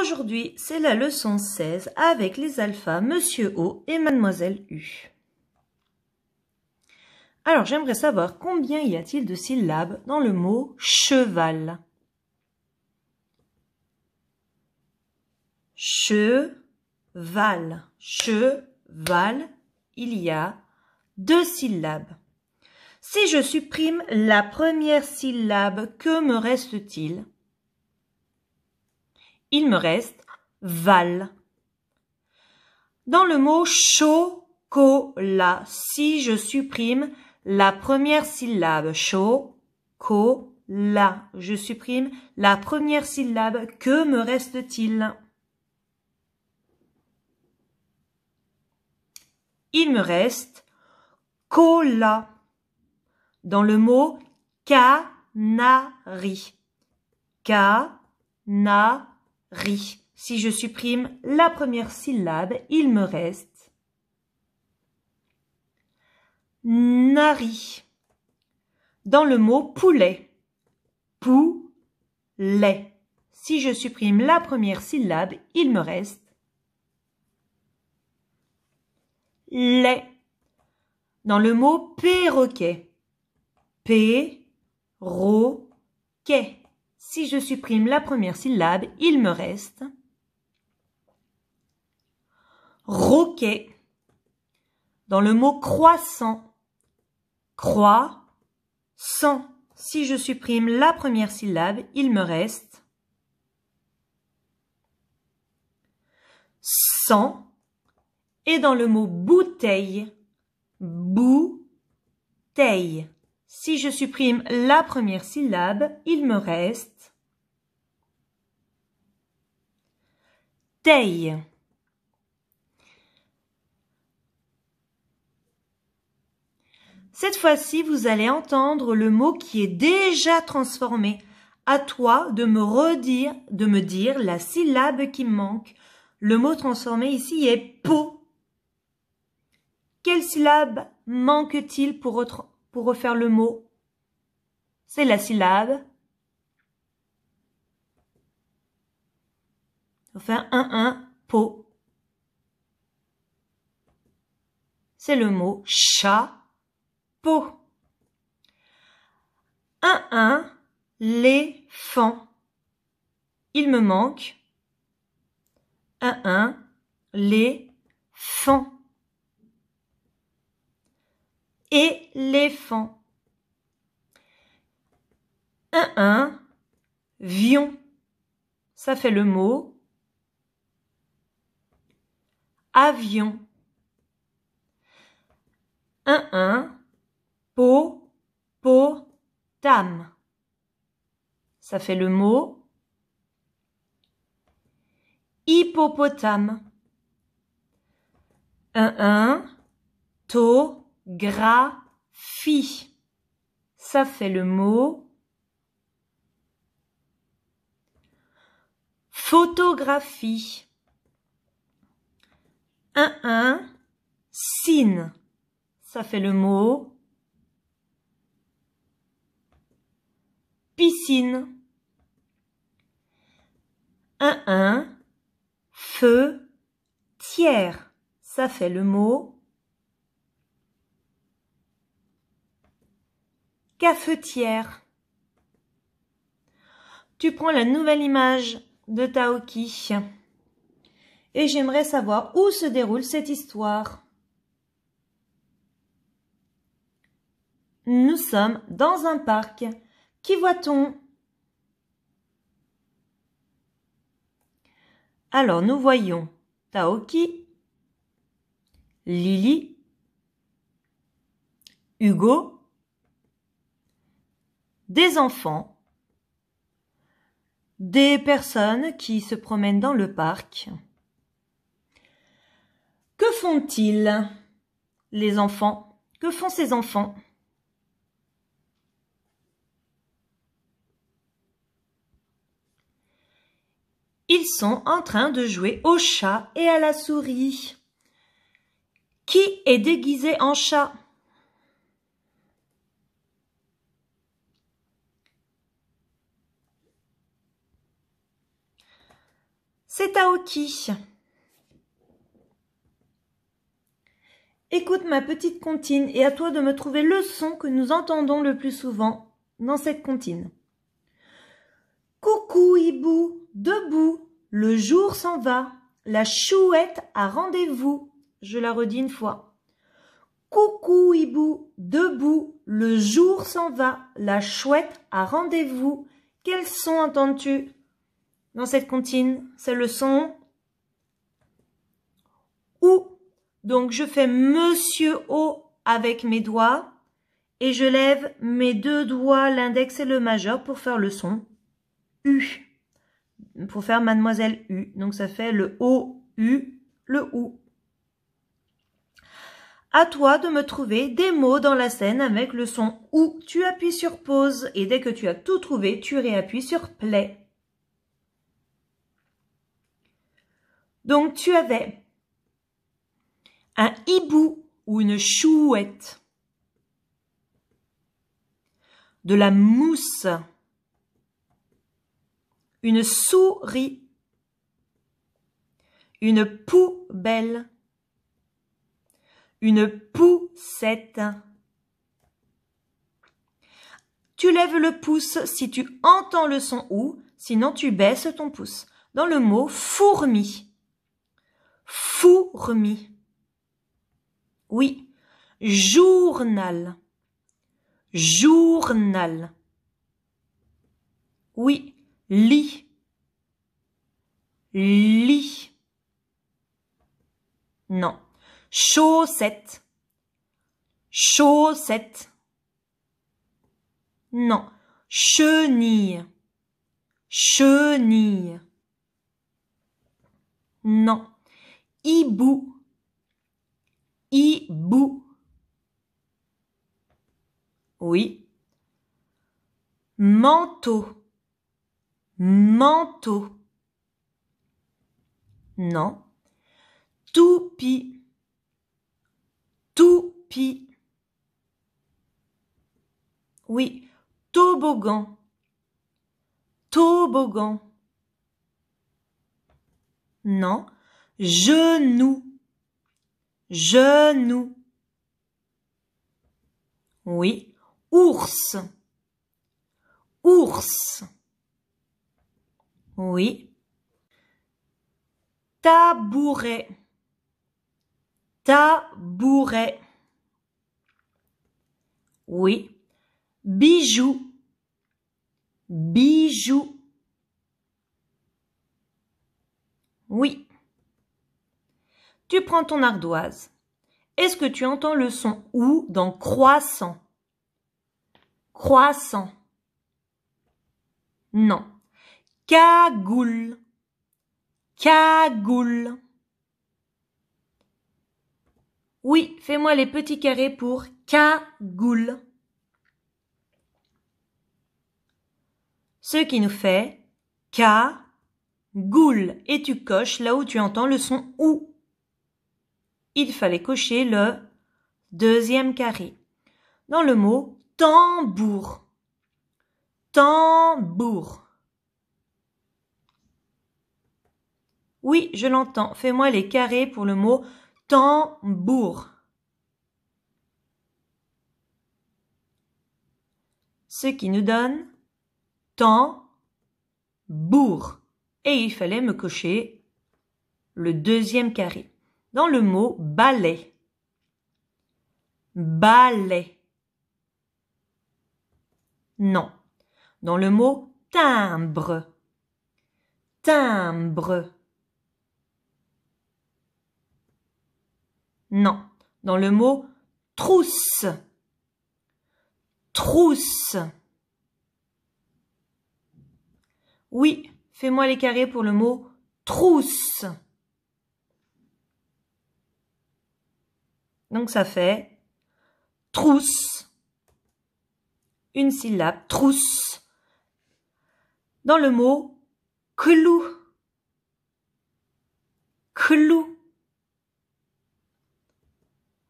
Aujourd'hui, c'est la leçon 16 avec les alphas Monsieur O et Mademoiselle U. Alors, j'aimerais savoir combien y a-t-il de syllabes dans le mot cheval Cheval. Cheval, il y a deux syllabes. Si je supprime la première syllabe, que me reste-t-il il me reste val. Dans le mot chocolat, si je supprime la première syllabe, cho-cho-la, je supprime la première syllabe, que me reste-t-il Il me reste cola dans le mot canari. na" ri. Si je supprime la première syllabe, il me reste nari. Dans le mot poulet, pou-lait. Si je supprime la première syllabe, il me reste lait. Dans le mot perroquet, p ro si je supprime la première syllabe, il me reste roquet. Dans le mot croissant, croix, sans. Si je supprime la première syllabe, il me reste sans. Et dans le mot bouteille, bouteille. Si je supprime la première syllabe, il me reste Tei. Cette fois-ci, vous allez entendre le mot qui est déjà transformé. À toi de me redire, de me dire la syllabe qui manque. Le mot transformé ici est po. Quelle syllabe manque-t-il pour, pour refaire le mot. C'est la syllabe. On faire un, un, po. C'est le mot chat, po. Un, un, les fans. Il me manque un, un, les fans éléphant. Un, un, vion. Ça fait le mot avion. Un, un, po, po, tam. Ça fait le mot hippopotame. Un, un, to, Gra-fi, Ça fait le mot photographie. Un, un, signe. Ça fait le mot piscine. Un, un, feu, tiers. Ça fait le mot cafetière. Tu prends la nouvelle image de Taoki. Et j'aimerais savoir où se déroule cette histoire. Nous sommes dans un parc. Qui voit-on Alors nous voyons Taoki, Lily, Hugo, des enfants, des personnes qui se promènent dans le parc. Que font-ils les enfants Que font ces enfants Ils sont en train de jouer au chat et à la souris. Qui est déguisé en chat C'est Aoki. Écoute ma petite comptine et à toi de me trouver le son que nous entendons le plus souvent dans cette comptine. Coucou hibou, debout, le jour s'en va, la chouette a rendez-vous. Je la redis une fois. Coucou hibou, debout, le jour s'en va, la chouette a rendez-vous. Quel son entends-tu dans cette comptine, c'est le son OU. Donc je fais monsieur O avec mes doigts et je lève mes deux doigts, l'index et le majeur pour faire le son U. Pour faire mademoiselle U. Donc ça fait le O, U, le OU. À toi de me trouver des mots dans la scène avec le son OU. Tu appuies sur pause et dès que tu as tout trouvé, tu réappuies sur play. Donc tu avais un hibou ou une chouette, de la mousse, une souris, une poubelle, une poussette. Tu lèves le pouce si tu entends le son ou, sinon tu baisses ton pouce. Dans le mot fourmi, fourmi. Oui, journal. Journal. Oui, lit. Lit. Non. Chaussette. Chaussette. Non. Chenille. Chenille. Non hibou, ibou Oui. Manteau, manteau. Non. Toupie, toupie. Oui. Toboggan, toboggan. Non Genou. Genou. Oui. Ours. Ours. Oui. Tabouret. Tabouret. Oui. Bijou, Bijoux. Tu prends ton ardoise. Est-ce que tu entends le son ou dans croissant Croissant. Non. Cagoule. Cagoule. Oui, fais-moi les petits carrés pour cagoule. Ce qui nous fait ca et tu coches là où tu entends le son ou il fallait cocher le deuxième carré. Dans le mot tambour. Tambour. Oui, je l'entends. Fais-moi les carrés pour le mot tambour. Ce qui nous donne tambour. Et il fallait me cocher le deuxième carré dans le mot balai. Balai. Non. Dans le mot timbre. Timbre. Non. Dans le mot trousse. Trousse. Oui, fais-moi les carrés pour le mot trousse. Donc ça fait trousse, une syllabe, trousse. Dans le mot clou, clou.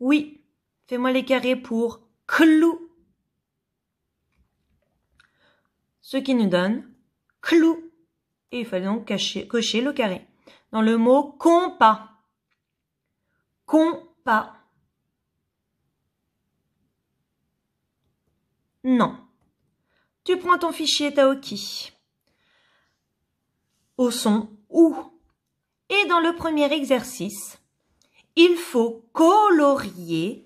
Oui, fais-moi les carrés pour clou. Ce qui nous donne clou. Et il fallait donc cacher, cocher le carré. Dans le mot compas, compas. Non. Tu prends ton fichier Taoki. Au son OU. Et dans le premier exercice, il faut colorier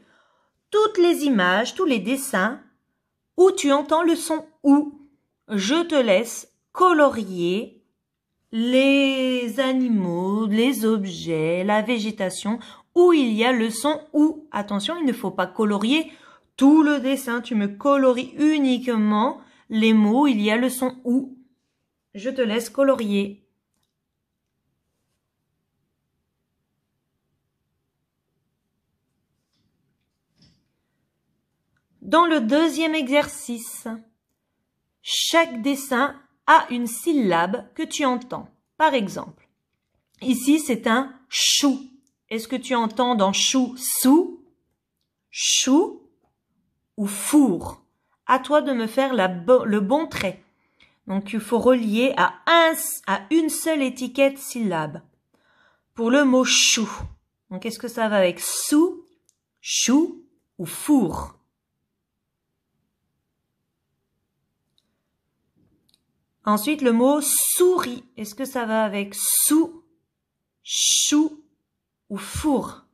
toutes les images, tous les dessins où tu entends le son OU. Je te laisse colorier les animaux, les objets, la végétation où il y a le son OU. Attention, il ne faut pas colorier tout le dessin, tu me colories uniquement les mots, il y a le son ou. Je te laisse colorier. Dans le deuxième exercice, chaque dessin a une syllabe que tu entends. Par exemple, ici c'est un chou. Est-ce que tu entends dans chou SOU chou ou four. À toi de me faire le bon trait. Donc il faut relier à, un, à une seule étiquette syllabe. Pour le mot chou. Donc est-ce que ça va avec sous, chou ou four Ensuite, le mot souris. Est-ce que ça va avec sous, chou ou four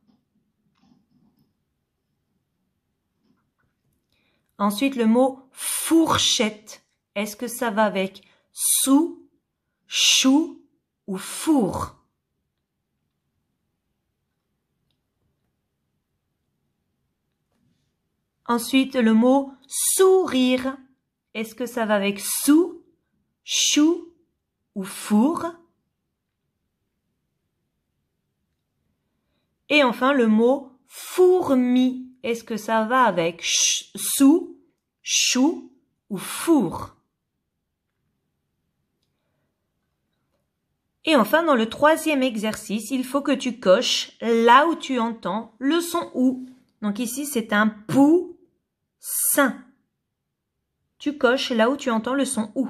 Ensuite, le mot fourchette. Est-ce que ça va avec sou chou ou four Ensuite, le mot sourire. Est-ce que ça va avec sou chou ou four Et enfin, le mot fourmi. Est-ce que ça va avec ch sous, chou ou four Et enfin, dans le troisième exercice, il faut que tu coches là où tu entends le son ou. Donc ici, c'est un pou saint. Tu coches là où tu entends le son ou.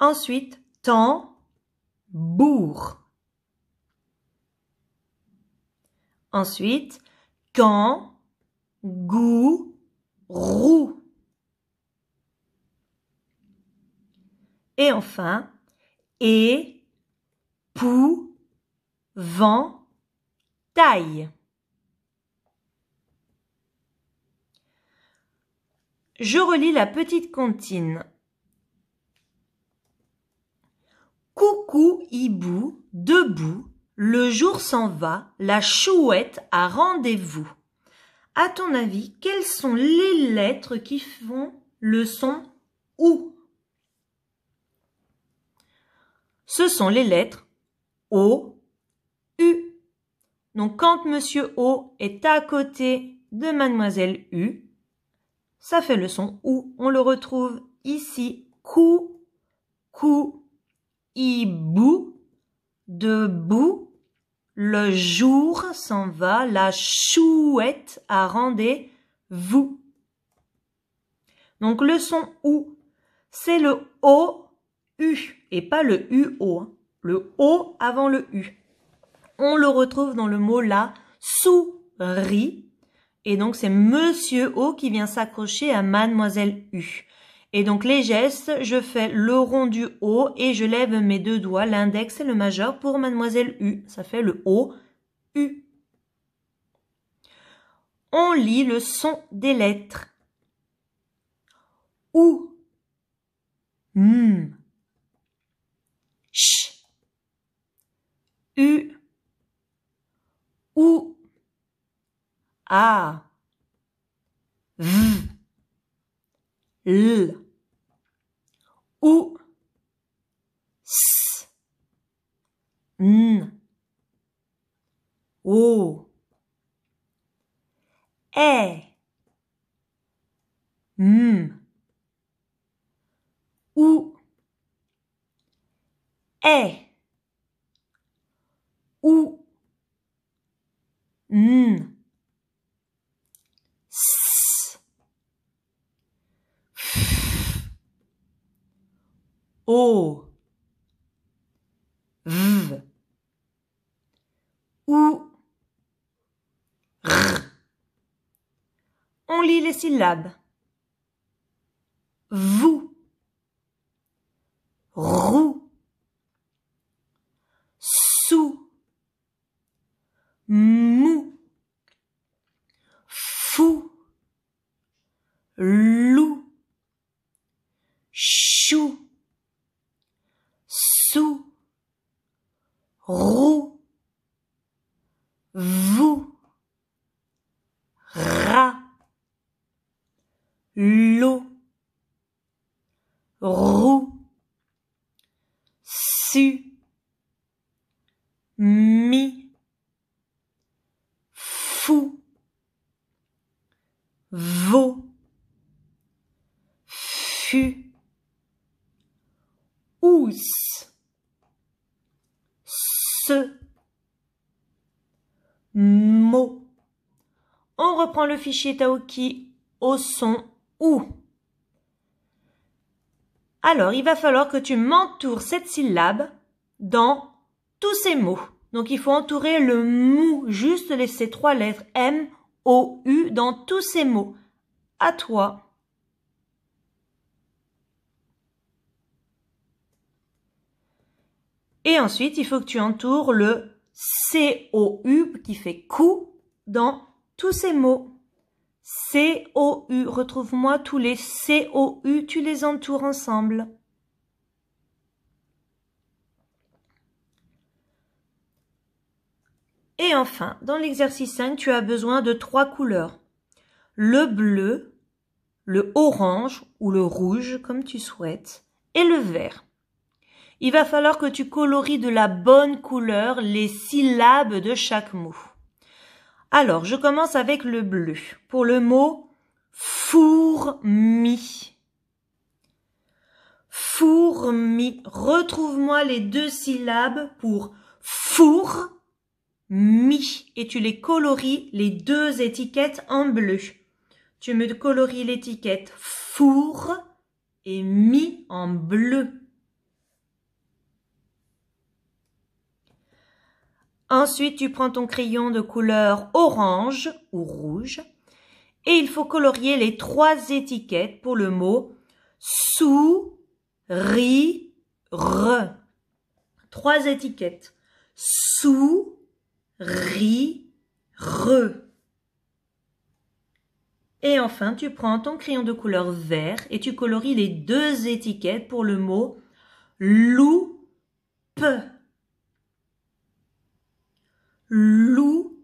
Ensuite, temps, bourre. Ensuite, quand, goût, roux. Et enfin, et, pou, vent, taille. Je relis la petite comptine. Coucou hibou, debout, le jour s'en va, la chouette a rendez-vous. À ton avis, quelles sont les lettres qui font le son OU Ce sont les lettres O, U. Donc quand monsieur O est à côté de mademoiselle U, ça fait le son OU. On le retrouve ici, cou, cou, ibou, debout, le jour s'en va, la chouette a rendez-vous. Donc le son OU, c'est le O U et pas le U O. Hein. Le O avant le U. On le retrouve dans le mot la souris. Et donc c'est Monsieur O qui vient s'accrocher à Mademoiselle U. Et donc les gestes, je fais le rond du haut et je lève mes deux doigts, l'index et le majeur pour mademoiselle U. Ça fait le O, U. On lit le son des lettres. OU, M, CH, U, OU, A, V, L. ou s n o e m ou e ou n O V ou R. On lit les syllabes. Vous ROU, sous M roux, vous, rat, l'eau, roux, su, mi, fou, vos, fut, ou. mot. On reprend le fichier Taoki au son ou. Alors, il va falloir que tu m'entoures cette syllabe dans tous ces mots. Donc, il faut entourer le mou, juste les, trois lettres M, O, U dans tous ces mots. À toi. Et ensuite, il faut que tu entoures le C-O-U qui fait coup dans tous ces mots. C-O-U, retrouve-moi tous les C-O-U, tu les entoures ensemble. Et enfin, dans l'exercice 5, tu as besoin de trois couleurs. Le bleu, le orange ou le rouge, comme tu souhaites, et le vert il va falloir que tu colories de la bonne couleur les syllabes de chaque mot. Alors, je commence avec le bleu. Pour le mot fourmi. Fourmi. Retrouve-moi les deux syllabes pour four, mi. Et tu les colories, les deux étiquettes en bleu. Tu me colories l'étiquette four et mi en bleu. Ensuite, tu prends ton crayon de couleur orange ou rouge et il faut colorier les trois étiquettes pour le mot sou, ri, re. Trois étiquettes. Sou, ri, re. Et enfin, tu prends ton crayon de couleur vert et tu colories les deux étiquettes pour le mot loupe loupe